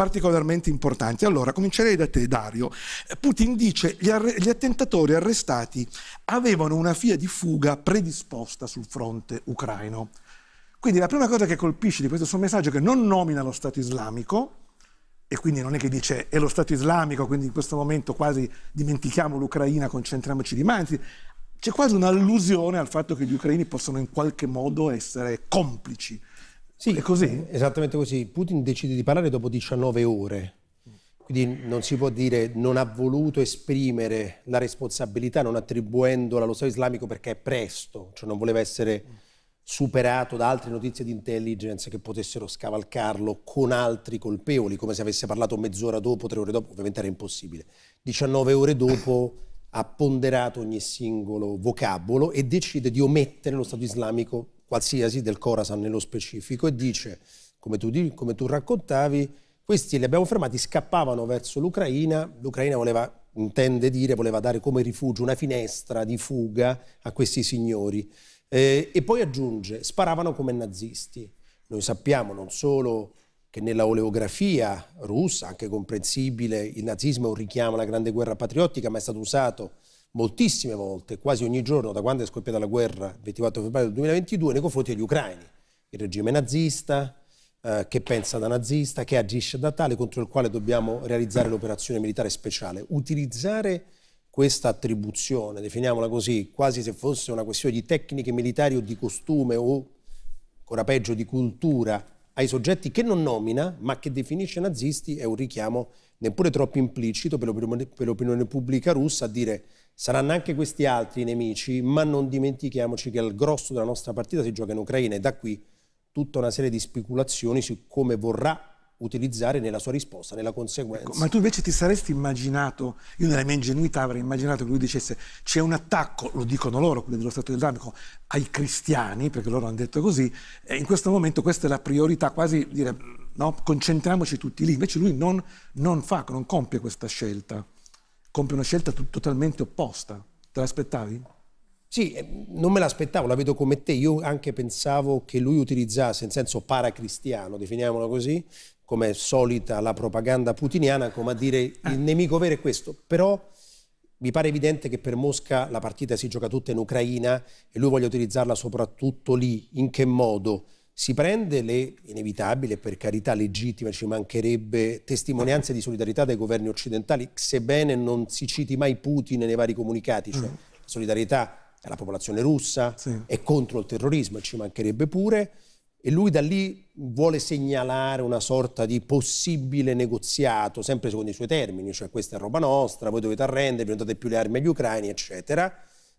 particolarmente importanti. Allora, comincerei da te, Dario. Putin dice che gli, gli attentatori arrestati avevano una via di fuga predisposta sul fronte ucraino. Quindi la prima cosa che colpisce di questo suo messaggio è che non nomina lo Stato islamico, e quindi non è che dice è lo Stato islamico, quindi in questo momento quasi dimentichiamo l'Ucraina, concentriamoci di Manzi. C'è quasi un'allusione al fatto che gli ucraini possono in qualche modo essere complici sì, è così? Esattamente così. Putin decide di parlare dopo 19 ore. Quindi non si può dire non ha voluto esprimere la responsabilità non attribuendola allo Stato islamico perché è presto, cioè non voleva essere superato da altre notizie di intelligence che potessero scavalcarlo con altri colpevoli, come se avesse parlato mezz'ora dopo, tre ore dopo, ovviamente era impossibile. 19 ore dopo ha ponderato ogni singolo vocabolo e decide di omettere lo Stato islamico qualsiasi del Khorasan nello specifico, e dice, come tu, come tu raccontavi, questi li abbiamo fermati, scappavano verso l'Ucraina, l'Ucraina voleva intende dire, voleva dare come rifugio una finestra di fuga a questi signori. Eh, e poi aggiunge, sparavano come nazisti. Noi sappiamo non solo che nella oleografia russa, anche comprensibile, il nazismo è un richiamo alla grande guerra patriottica, ma è stato usato moltissime volte, quasi ogni giorno, da quando è scoppiata la guerra, 24 febbraio 2022, nei confronti degli ucraini. Il regime nazista, eh, che pensa da nazista, che agisce da tale, contro il quale dobbiamo realizzare l'operazione militare speciale. Utilizzare questa attribuzione, definiamola così, quasi se fosse una questione di tecniche militari o di costume o, ancora peggio, di cultura, ai soggetti che non nomina ma che definisce nazisti è un richiamo neppure troppo implicito per l'opinione, pubblica russa a dire saranno anche questi altri nemici, ma non dimentichiamoci che il grosso della nostra partita si gioca in Ucraina e da qui tutta una serie di speculazioni su come vorrà utilizzare nella sua risposta, nella conseguenza. Ecco, ma tu invece ti saresti immaginato, io nella mia ingenuità avrei immaginato che lui dicesse c'è un attacco, lo dicono loro, quelli dello Stato islamico, ai cristiani, perché loro hanno detto così, e in questo momento questa è la priorità, quasi dire no, concentriamoci tutti lì, invece lui non, non fa, non compie questa scelta, compie una scelta t- totalmente opposta, te l'aspettavi? Sì, eh, non me l'aspettavo, la vedo come te. Io anche pensavo che lui utilizzasse in senso paracristiano, definiamolo così, come è solita la propaganda putiniana, come a dire il ah. nemico vero è questo. Però mi pare evidente che per Mosca la partita si gioca tutta in Ucraina e lui voglia utilizzarla soprattutto lì. In che modo? Si prende le inevitabili, per carità legittime, ci mancherebbe, testimonianze di solidarietà dai governi occidentali, sebbene non si citi mai Putin nei vari comunicati, cioè mm. solidarietà alla popolazione russa sì. e contro il terrorismo, ci mancherebbe pure e lui da lì vuole segnalare una sorta di possibile negoziato, sempre secondo i suoi termini, cioè questa è roba nostra, voi dovete arrendervi, non date più le armi agli ucraini, eccetera.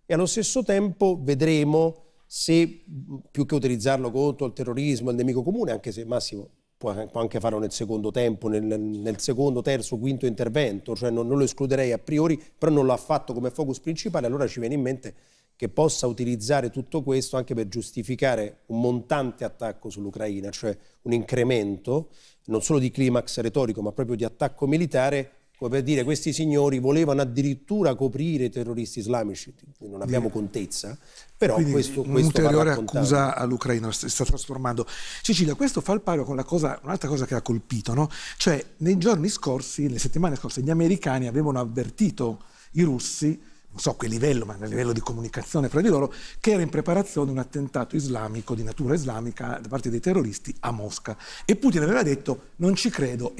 E allo stesso tempo vedremo se, più che utilizzarlo contro il terrorismo, il nemico comune, anche se Massimo può anche farlo nel secondo tempo, nel, nel secondo, terzo, quinto intervento, cioè non, non lo escluderei a priori, però non lo ha fatto come focus principale, allora ci viene in mente che possa utilizzare tutto questo anche per giustificare un montante attacco sull'Ucraina, cioè un incremento non solo di climax retorico ma proprio di attacco militare, come per dire questi signori volevano addirittura coprire i terroristi islamici, non abbiamo contezza, però Quindi questo, questo un'ulteriore accusa all'Ucraina si sta trasformando. Cecilia, questo fa il pari con cosa, un'altra cosa che ha colpito, no? cioè nei giorni scorsi, le settimane scorse, gli americani avevano avvertito i russi non so a che livello, ma a livello di comunicazione fra di loro, che era in preparazione un attentato islamico di natura islamica da parte dei terroristi a Mosca. E Putin aveva detto non ci credo e